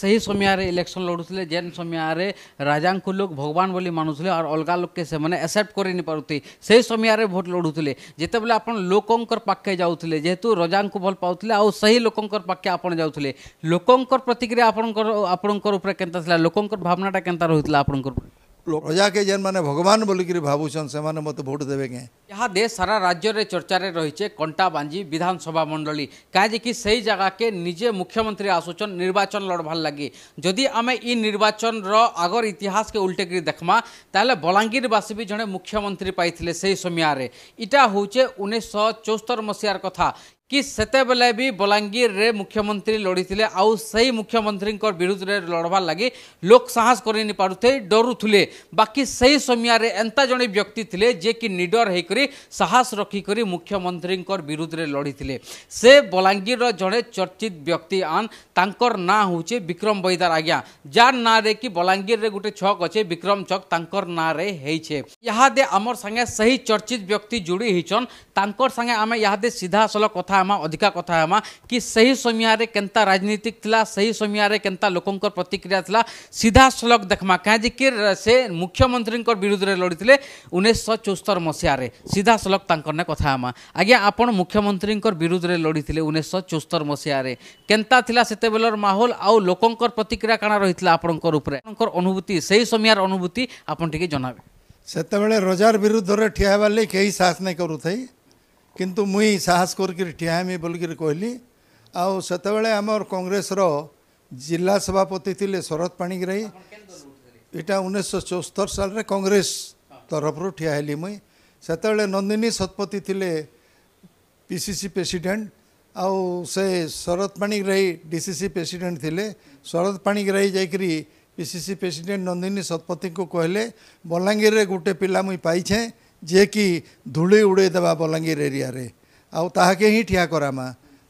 ସେହି ସମୟରେ ଇଲେକ୍ସନ୍ ଲଢ଼ୁଥିଲେ ଯେନ୍ ସମୟରେ ରାଜାଙ୍କୁ ଲୋକ ଭଗବାନ ବୋଲି ମାନୁଥିଲେ ଆଉ ଅଲଗା ଲୋକକେ ସେମାନେ ଆକ୍ସେପ୍ଟ କରିନିପାରୁଥିଲେ ସେହି ସମୟରେ ଭୋଟ୍ ଲଢ଼ୁଥିଲେ ଯେତେବେଳେ ଆପଣ ଲୋକଙ୍କର ପାଖେ ଯାଉଥିଲେ ଯେହେତୁ ରଜାଙ୍କୁ ଭଲ ପାଉଥିଲେ ଆଉ ସେହି ଲୋକଙ୍କର ପାଖେ ଆପଣ ଯାଉଥିଲେ ଲୋକଙ୍କର ପ୍ରତିକ୍ରିୟା ଆପଣଙ୍କର ଆପଣଙ୍କର ଉପରେ କେନ୍ତା ଥିଲା ଲୋକଙ୍କର ଭାବନାଟା କେନ୍ତା ରହୁଥିଲା ଆପଣଙ୍କର प्रजा के जेन मैंने भगवान बोलिकी भावुन से मत भोट देवे क्या यहाँ देश सारा राज्य रे चर्चा रे कंटा बांजी विधानसभा मंडली कहीं से जगह के निजे मुख्यमंत्री आसुचन निर्वाचन लड़वार लगी जदि आम इ निर्वाचन रगर इतिहास के उल्टे कर देखमा ताल बलांगीरवासी भी जड़े मुख्यमंत्री पाई से समय इटा हूँ उन्नीस चौस्तर मसीहार कथा कि सेतबेले भी बलांगीर रे मुख्यमंत्री लड़ी थे आउ से मुख्यमंत्री विरुद्ध लड़वार लगी लोक साहस कर डरुले बाकी सही समय एंता जड़े व्यक्ति थे जे कि निडर होकर साहस रखिक मुख्यमंत्री विरुद्ध लड़ी थे से बलांगीर जड़े चर्चित व्यक्ति आन तर ना हूँ विक्रम बैदार आज्ञा जार ना कि बलांगीर रे गोटे छक अच्छे विक्रम छक ना रेचे यहादे आमर सागे सही चर्चित व्यक्ति जोड़ी होचन तर सागे आम यहादे सीधा सल कथ କଥା ହେମା ଅଧିକା କଥା ହେମା କି ସେହି ସମୟରେ କେନ୍ତା ରାଜନୀତିକ ଥିଲା ସେହି ସମୟରେ କେନ୍ତା ଲୋକଙ୍କର ପ୍ରତିକ୍ରିୟା ଥିଲା ସିଧାସଳଖ ଦେଖ୍ମା କାହିଁକି ସେ ମୁଖ୍ୟମନ୍ତ୍ରୀଙ୍କ ବିରୁଦ୍ଧରେ ଲଢ଼ିଥିଲେ ଉଣେଇଶହ ଚଉସ୍ତର ମସିହାରେ ସିଧାସଳଖ ତାଙ୍କର ନେ କଥା ହେମା ଆଜ୍ଞା ଆପଣ ମୁଖ୍ୟମନ୍ତ୍ରୀଙ୍କ ବିରୁଦ୍ଧରେ ଲଢ଼ିଥିଲେ ଉଣେଇଶହ ଚଉସ୍ତର ମସିହାରେ କେନ୍ତା ଥିଲା ସେତେବେଳର ମାହୋଲ ଆଉ ଲୋକଙ୍କର ପ୍ରତିକ୍ରିୟା କାଣା ରହିଥିଲା ଆପଣଙ୍କର ଉପରେ ଆପଣଙ୍କର ଅନୁଭୂତି ସେହି ସମୟର ଅନୁଭୂତି ଆପଣ ଟିକେ ଜଣାବେ ସେତେବେଳେ ରୋଜାର ବିରୁଦ୍ଧରେ ଠିଆ ହେବାର ଲାଗି କେହି ସାହସ ନାଇଁ କରୁଥାଇ କିନ୍ତୁ ମୁଇଁ ସାହସ କରିକିରି ଠିଆ ହେମି ବୋଲିକିରି କହିଲି ଆଉ ସେତେବେଳେ ଆମର କଂଗ୍ରେସର ଜିଲ୍ଲା ସଭାପତି ଥିଲେ ଶରତ ପାଣିଗ୍ରାହୀ ଏଇଟା ଉଣେଇଶହ ଚଉସ୍ତର ସାଲରେ କଂଗ୍ରେସ ତରଫରୁ ଠିଆ ହେଲି ମୁଇଁ ସେତେବେଳେ ନନ୍ଦିନୀ ଶତପଥୀ ଥିଲେ ପି ସି ସି ପ୍ରେସିଡେଣ୍ଟ ଆଉ ସେ Sarat Panigrahi D C C president ଥିଲେ ଶରତ ପାଣିଗ୍ରାହୀ ଯାଇକରି P C C president Nandini ଶତପଥୀଙ୍କୁ କହିଲେ ବଲାଙ୍ଗୀରରେ ଗୋଟେ ପିଲା ମୁଇଁ ପାଇଛେଁ ଯିଏକି ଧୂଳି ଉଡ଼େଇଦେବା ବଲାଙ୍ଗୀର ଏରିଆରେ ଆଉ ତାହାକେ ହିଁ ଠିଆ କରାମା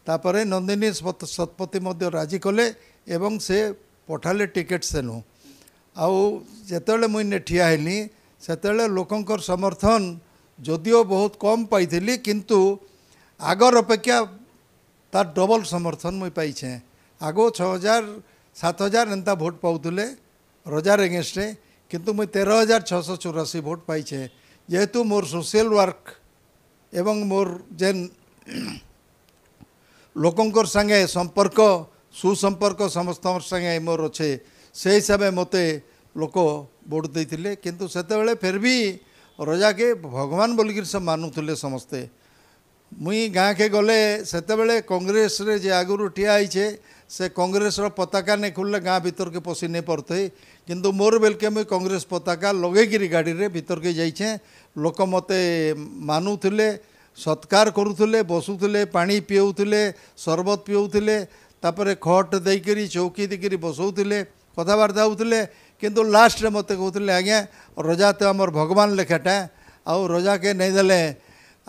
ତାପରେ ନନ୍ଦିନୀ ଶତପଥୀ ମଧ୍ୟ ରାଜି କଲେ ଏବଂ ସେ ପଠାଲେ ଟିକେଟ୍ ସେନୁ ଆଉ ଯେତେବେଳେ ମୁଁ ଠିଆ ହେଲି ସେତେବେଳେ ଲୋକଙ୍କର ସମର୍ଥନ ଯଦିଓ ବହୁତ କମ୍ ପାଇଥିଲି କିନ୍ତୁ ଆଗର ଅପେକ୍ଷା তার ডবল ସମର୍ଥନ ମୁଇଁ পাইছে ଆଗ ଛଅ ହଜାର ସାତ ହଜାର ଏନ୍ତା ভোট ପାଉଥିଲେ রজার এগেনস্টে କିନ୍ତୁ ମୁଇଁ ତେର ହଜାର ଛଅଶହ ଚଉରାଅଶୀ ভোট পাইছে ଯେହେତୁ ମୋର ସୋସିଆଲ୍ ୱାର୍କ ଏବଂ ମୋର ଯେନ୍ ଲୋକଙ୍କର ସାଙ୍ଗେ ସମ୍ପର୍କ ସୁସମ୍ପର୍କ ସମସ୍ତଙ୍କ ସାଙ୍ଗେ ମୋର ଅଛେ ସେ ହିସାବରେ ମୋତେ ଲୋକ ଭୋଟ୍ ଦେଇଥିଲେ କିନ୍ତୁ ସେତେବେଳେ ଫେର୍ ବି ରଜାକେ ଭଗବାନ ବୋଲିକିରି ସେ ମାନୁଥିଲେ ସମସ୍ତେ ମୁଇଁ ଗାଁକେ ଗଲେ ସେତେବେଳେ କଂଗ୍ରେସରେ ଯେ ଆଗରୁ ଠିଆ ହେଇଛେ ସେ କଂଗ୍ରେସର ପତାକା ନେଇ ଖୋଲିଲେ ଗାଁ ଭିତରକେ ପଶି ନେଇ ପାରୁଥାଏ କିନ୍ତୁ ମୋର ବେଲକେ ମୁଇଁ କଂଗ୍ରେସ ପତାକା ଲଗେଇକିରି ଗାଡ଼ିରେ ଭିତରକେ ଯାଇଛେଁ ଲୋକ ମୋତେ ମାନୁଥିଲେ ସତ୍କାର କରୁଥିଲେ ବସୁଥିଲେ ପାଣି ପିଉଥିଲେ ସରବତ ପିଉଥିଲେ ତାପରେ ଖଟ ଦେଇକରି ଚୌକି ଦେଇକରି ବସଉଥିଲେ କଥାବାର୍ତ୍ତା ହେଉଥିଲେ କିନ୍ତୁ ଲାଷ୍ଟରେ ମୋତେ କହୁଥିଲେ ଆଜ୍ଞା ରଜା ତ ଆମର ଭଗବାନ ଲେଖାଟା ଆଉ ରଜାକେ ନେଇଦେଲେ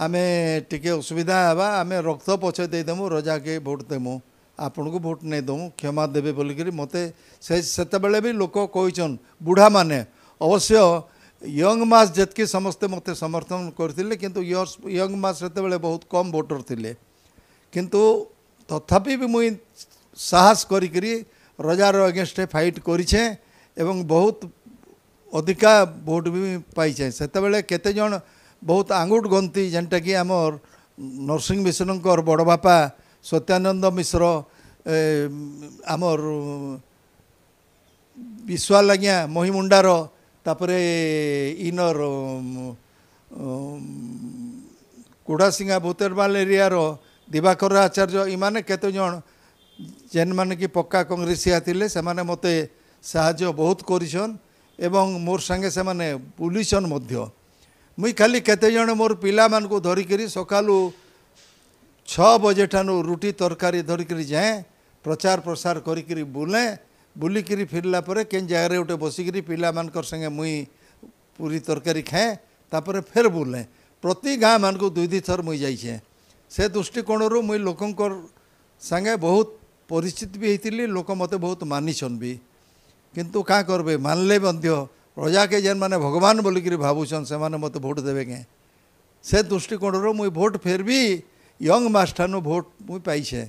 ଆମେ ଟିକେ ଅସୁବିଧା ହେବା ଆମେ ରକ୍ତ ପଛେ ଦେଇଦେମୁ ରଜାକେ ଭୋଟ୍ ଦେମୁ ଆପଣଙ୍କୁ ଭୋଟ୍ ନେଇ କ୍ଷମା ଦେବେ ବୋଲିକିରି ମୋତେ ସେ ସେତେବେଳେ ବି ଲୋକ କହିଛନ୍ ବୁଢ଼ାମାନେ ଅବଶ୍ୟ ୟଙ୍ଗ ମାସ୍ ଯେତିକି ସମସ୍ତେ ମୋତେ ସମର୍ଥନ କରିଥିଲେ କିନ୍ତୁ ୟଙ୍ଗ ମାସ୍ ସେତେବେଳେ ବହୁତ କମ୍ ଭୋଟର ଥିଲେ କିନ୍ତୁ ତଥାପି ବି ମୁଇଁ ସାହସ କରିକିରି ରଜାର ଏଗେନଷ୍ଟରେ ଫାଇଟ୍ କରିଛେଁ ଏବଂ ବହୁତ ଅଧିକା ଭୋଟ୍ ବି ପାଇଛେ ସେତେବେଳେ କେତେଜଣ ବହୁତ ଆଙ୍ଗୁଠ ଗନ୍ତି ଯେନ୍ଟାକି ଆମର ନରସିଂହ ମିଶ୍ରଙ୍କର ବଡ଼ ବାପା ସତ୍ୟାନନ୍ଦ ମିଶ୍ର ଆମର ବିଶ୍ୱାଲ ଆଜ୍ଞା ମହିମୁଣ୍ଡାର ତାପରେ ଇନର କୁଡ଼ାସିଙ୍ଗା ଭୂତରବାଲ ଏରିଆର ଦିବାକର ଆଚାର୍ଯ୍ୟ ଏମାନେ କେତେଜଣ ଯେନ୍ମାନେ କି ପକ୍କା କଂଗ୍ରେସିଆ ଥିଲେ ସେମାନେ ମୋତେ ସାହାଯ୍ୟ ବହୁତ କରିଛନ୍ ଏବଂ ମୋର ସାଙ୍ଗେ ସେମାନେ ବୁଲିଛନ୍ ମଧ୍ୟ ମୁଇଁ ଖାଲି କେତେ ଜଣ ମୋର ପିଲାମାନଙ୍କୁ ଧରିକିରି ସକାଳୁ ଛଅ ବଜେ ଠାନୁ ରୁଟି ତରକାରୀ ଧରିକିରି ଯାଏଁ ପ୍ରଚାର ପ୍ରସାର କରିକିରି ବୁଲେ ବୁଲିକିରି ଫେରିଲା ପରେ କେନ୍ ଜାଗାରେ ଗୋଟେ ବସିକିରି ପିଲାମାନଙ୍କର ସାଙ୍ଗେ ମୁଇଁ ପୁରୀ ତରକାରୀ ଖାଏଁ ତାପରେ ଫେର୍ ବୁଲେ ପ୍ରତି ଗାଁମାନଙ୍କୁ ଦୁଇ ଦୁଇ ଥର ମୁଇଁ ଯାଇଛେଁ ସେ ଦୃଷ୍ଟିକୋଣରୁ ମୁଇଁ ଲୋକଙ୍କର ସାଙ୍ଗେ ବହୁତ ପରିଚିତ ବି ହେଇଥିଲି ଲୋକ ମୋତେ ବହୁତ ମାନିଛନ୍ ବି କିନ୍ତୁ କାଁ କରବେ ମାନିଲେ ମଧ୍ୟ प्रजा के जेन मैंने भगवान कर भावुन से मत भोट देवे से दृष्टिकोण मुई भोट फेर भी यंग मास्टर नु भोट मुई पाइछे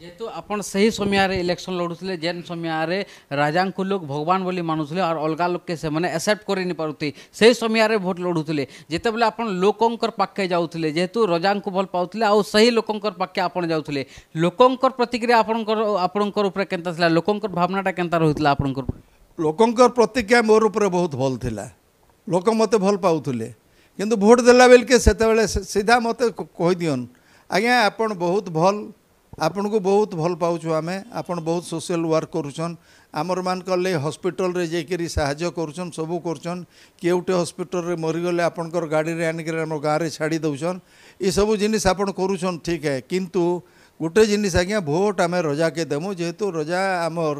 जेहेतु आप सही समय इलेक्शन लड़ुते जेन समय राजा को लोक भगवान बोली मानुले और अलग लोक के से एक्सेप्ट कर नहीं से समय भोट जिते जितेबले आप लोकों पाखे जाऊे जेहेतु राजा को भल पाते आउ सही लोकर पाखे आप जाऊे प्रतिक्रिया आपण के लोकर भावनाटा के रही आपण ଲୋକଙ୍କର ପ୍ରତିକ୍ରିୟା ମୋର ଉପରେ ବହୁତ ଭଲ ଥିଲା ଲୋକ ମୋତେ ଭଲ ପାଉଥିଲେ କିନ୍ତୁ ଭୋଟ୍ ଦେଲା ବେଲକେ ସେତେବେଳେ ସିଧା ମୋତେ କହିଦିଅନ୍ ଆଜ୍ଞା ଆପଣ ବହୁତ ଭଲ ଆପଣଙ୍କୁ ବହୁତ ଭଲ ପାଉଛୁ ଆମେ ଆପଣ ବହୁତ ସୋସିଆଲ ୱାର୍କ କରୁଛନ୍ ଆମର ମାନଙ୍କ ଲାଗି ହସ୍ପିଟାଲରେ ଯାଇକରି ସାହାଯ୍ୟ କରୁଛନ୍ ସବୁ କରୁଛନ୍ କିଏ ଗୋଟେ ହସ୍ପିଟାଲରେ ମରିଗଲେ ଆପଣଙ୍କର ଗାଡ଼ିରେ ଆଣିକରି ଆମ ଗାଁରେ ଛାଡ଼ି ଦେଉଛନ୍ ଏସବୁ ଜିନିଷ ଆପଣ କରୁଛନ୍ ଠିକ୍ ହେ କିନ୍ତୁ ଗୋଟେ ଜିନିଷ ଆଜ୍ଞା ଭୋଟ୍ ଆମେ ରଜାକେ ଦେମୁ ଯେହେତୁ ରଜା ଆମର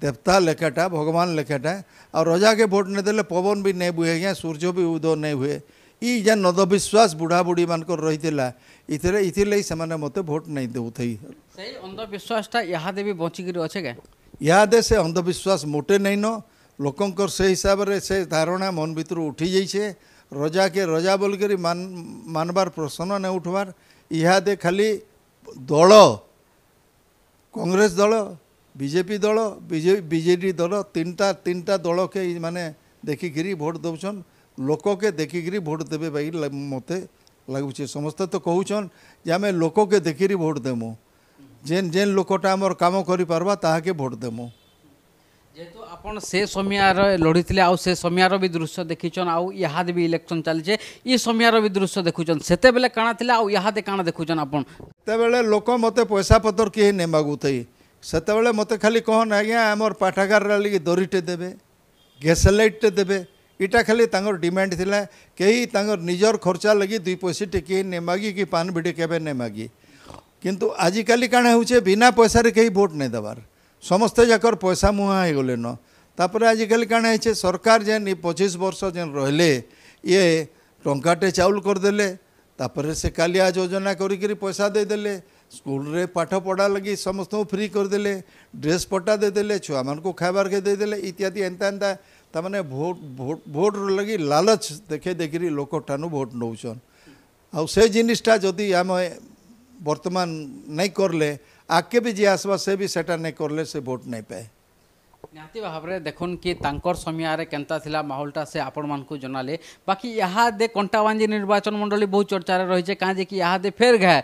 देवता लेखाटा भगवान लेखाटा आ रजा के भोट नहीं पवन भी नहीं बुहे अज्ञा सूर्य भी उदय नहीं हुए ये नद विश्वास बुढ़ा बुढ़ी मानक रही है इतने से मत भोट नहीं दे अंधविश्वास यहादे भी बचिक अच्छे यहादे से अंधविश्वास मोटे नहीं न लोकंर से हिसाब से धारणा मन भितर उठी जाइए रजा के रजा बोल कर मानवार प्रश्न नहीं उठवार इहादे खाली दल कांग्रेस दल बीजेपी दल बीजे बीजेडी दल तीन टा तीन टा दल के मैंने देखिकी भोट दौन लोक के देखिकी भोट देवे भाई मत लगुच समस्ते तो कौन जे आम लोक के देखी भोट देमु जेन जेन लोकटा आम कम करवा ताके भोट देमु आपन से समय लड़ी आ समय भी दृश्य देखीछन आउ आहाद भी इलेक्शन चलचे ये समय भी दृश्य देखुन से कणा थी आहादे कण देखुन आपत लोक मत पैसा पतर किए नहीं मगुथ ସେତେବେଳେ ମୋତେ ଖାଲି କହନ ଆଜ୍ଞା ଆମର ପାଠାଗାର ଲାଗି ଦରିଟେ ଦେବେ ଗ୍ୟାସଲାଇଟ୍ଟେ ଦେବେ ଇଟା ଖାଲି ତାଙ୍କର ଡିମାଣ୍ଡ ଥିଲା କେହି ତାଙ୍କର ନିଜର ଖର୍ଚ୍ଚା ଲାଗି ଦୁଇ ପଇସା ଟିକେ ନେ ମାଗି କି ପାନ ବିଡ଼ି କେବେ ନେ ମାଗି କିନ୍ତୁ ଆଜିକାଲି କାଣା ହେଉଛେ ବିନା ପଇସାରେ କେହି ଭୋଟ୍ ନେଇ ଦେବାର ସମସ୍ତେ ଯାକର ପଇସା ମୁହାଁ ହେଇଗଲେ ନ ତାପରେ ଆଜିକାଲି କାଣା ହେଇଛେ ସରକାର ଯେନ୍ ପଚିଶ ବର୍ଷ ଯେନ୍ ରହିଲେ ଇଏ ଟଙ୍କାଟେ ଚାଉଲ କରିଦେଲେ ତାପରେ ସେ କାଲିଆ ଯୋଜନା କରିକିରି ପଇସା ଦେଇଦେଲେ ସ୍କୁଲରେ ପାଠ ପଢ଼ା ଲାଗି ସମସ୍ତଙ୍କୁ ଫ୍ରି କରିଦେଲେ ଡ୍ରେସ୍ ପଟା ଦେଇଦେଲେ ଛୁଆମାନଙ୍କୁ ଖାଇବାର୍କେ ଦେଇଦେଲେ ଇତ୍ୟାଦି ଏନ୍ତା ଏନ୍ତା ତାମାନେ ଭୋଟ ଭୋଟ ଭୋଟର ଲାଗି ଲାଲଚ ଦେଖେଇ ଦେଇକିରି ଲୋକଠାନୁ ଭୋଟ ନେଉଛନ୍ ଆଉ ସେ ଜିନିଷଟା ଯଦି ଆମେ ବର୍ତ୍ତମାନ ନାଇଁ କରଲେ ଆଗକେ ବି ଯିଏ ଆସବା ସେ ବି ସେଟା ନାଇଁ କରଲେ ସେ ଭୋଟ ନାଇଁ ପାଏ निहाति भाव में देखन कि समय के माहौलटा से आपण मानक जना बाकी यहादे कंटावांजी निर्वाचन मंडल बहुत चर्चा रही है कहीं कि यहादे फेर घाय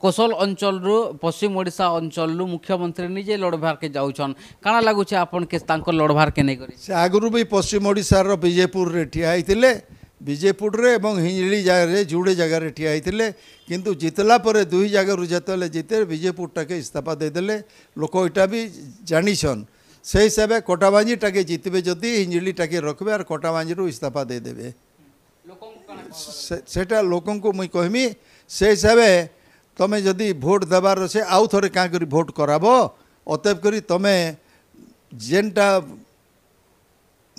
कोसल अंचल पश्चिम ओडा अंचल रू मुख्यमंत्री निजे लड़भार के जाऊन कण लगुच लड़भार के नहीं से आगुरी भी पश्चिम ओडार विजेपुर ठिया होते विजेपुर हिंजिली जगह जोड़े जगह ठिया होते कि जितला दुई जगह जीते विजेपुर टाके इस्ताफा देदे लोक यहाँ भी जानी সেই হিসাবে কোটাবাঞ্জিটাকে জিতবে যদি হিঞ্জিলিটাকে রখবে আর কোটাবাঞ্জিরু ইস্তফা দিয়ে দেবে সেটা লোকଙ୍କୁ ମୁଇଁ କହିମି ସେ ହିସାବେ ତମେ ଯଦି ଭୋଟ୍ ଦେବାର ସେ ଆଉ ଥରେ କାଁ କରି ଭୋଟ୍ କରାବ ଅତେବ କରି ତମେ ଯେନ୍ଟା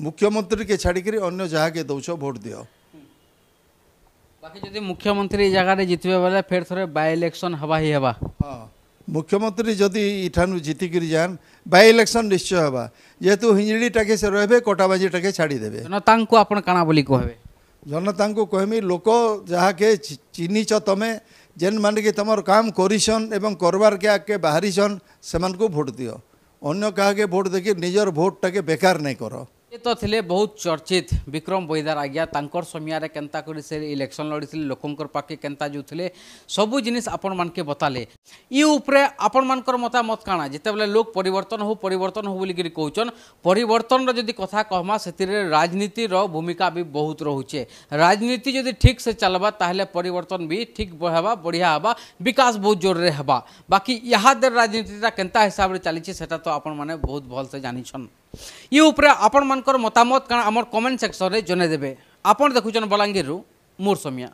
ମୁଖ୍ୟମନ୍ତ୍ରୀକେ ଛାଡ଼ିକରି ଅନ୍ୟ ଯାହାକେ ଦେଉଛ ଭୋଟ୍ ଦିଅ ବାକି ଯଦି ମୁଖ୍ୟମନ୍ତ୍ରୀ ଏଇ ଜାଗାରେ ଜିତିବେ ବୋଲେ ଫେର୍ ଥରେ ବାଇ ଇଲେକ୍ସନ୍ ହେବା ହିଁ ହେବା ହଁ মুখ্যমন্ত্রী যদি ইঠানু জিতিকি যান বাই ইলেকশন নিশ্চয় হবা যেহেতু হিঞ্জিড়িটাকে সে রহবে কটাবাজিটাকে ছাড়ি দেবে জনতাঙ্কু আপনার কানা বলি কহবে জনতাঙ্কু কহমি লোক যাহাকে চিনিছ তমে যেন মানে কি তোমার কাম করিছন এবং করবারকে আগে বাহারিছন সেমানকু ভোট দিও অন্য কাহাকে ভোট দেখি নিজের ভোটটাকে বেকার নাই কর ଏ ତ ଥିଲେ ବହୁତ ଚର୍ଚ୍ଚିତ ବିକ୍ରମ ବୈଦାର ଆଜ୍ଞା ତାଙ୍କର ସମୟରେ କେନ୍ତା କରି ସେ ଇଲେକ୍ସନ୍ ଲଢ଼ିଥିଲେ ଲୋକଙ୍କର ପାଖେ କେନ୍ତା ଯାଉଥିଲେ ସବୁ ଜିନିଷ ଆପଣମାନକେ ବତାଲେ ଇ ଉପରେ ଆପଣମାନଙ୍କର ମତାମତ କାଣା ଯେତେବେଳେ ଲୋକ ପରିବର୍ତ୍ତନ ହଉ ପରିବର୍ତ୍ତନ ହଉ ବୋଲିକିରି କହୁଛନ୍ ପରିବର୍ତ୍ତନର ଯଦି କଥା କହମା ସେଥିରେ ରାଜନୀତିର ଭୂମିକା ବି ବହୁତ ରହୁଛେ ରାଜନୀତି ଯଦି ଠିକ୍ ସେ ଚାଲବା ତାହେଲେ ପରିବର୍ତ୍ତନ ବି ଠିକ୍ ହେବା ବଢ଼ିଆ ହେବା ବିକାଶ ବହୁତ ଜୋରରେ ହେବା ବାକି ଇହାଦେର ରାଜନୀତିଟା କେନ୍ତା ହିସାବରେ ଚାଲିଛି ସେଟା ତ ଆପଣମାନେ ବହୁତ ଭଲସେ ଜାଣିଛନ୍ ଇ ଉପରେ ଆପଣମାନଙ୍କର ମତାମତ କାଣା ଆମର କମେଣ୍ଟ ସେକ୍ସନରେ ଜଣେଇଦେବେ ଆପଣ ଦେଖୁଛନ୍ ବଲାଙ୍ଗୀରରୁ ମୋର ସମିଆ